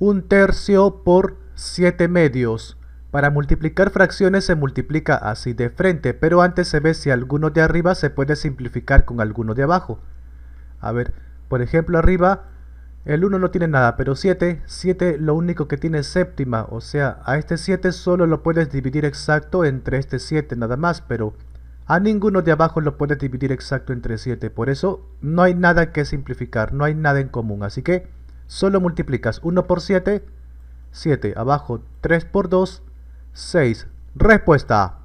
un tercio por 7 medios. Para multiplicar fracciones se multiplica así de frente, pero antes se ve si alguno de arriba se puede simplificar con alguno de abajo. A ver, por ejemplo arriba el 1 no tiene nada, pero 7, 7 lo único que tiene es séptima, o sea, a este 7 solo lo puedes dividir exacto entre este 7 nada más, pero a ninguno de abajo lo puedes dividir exacto entre 7, por eso no hay nada que simplificar, no hay nada en común, así que solo multiplicas 1 por 7, 7 abajo 3 por 2, 6. Respuesta.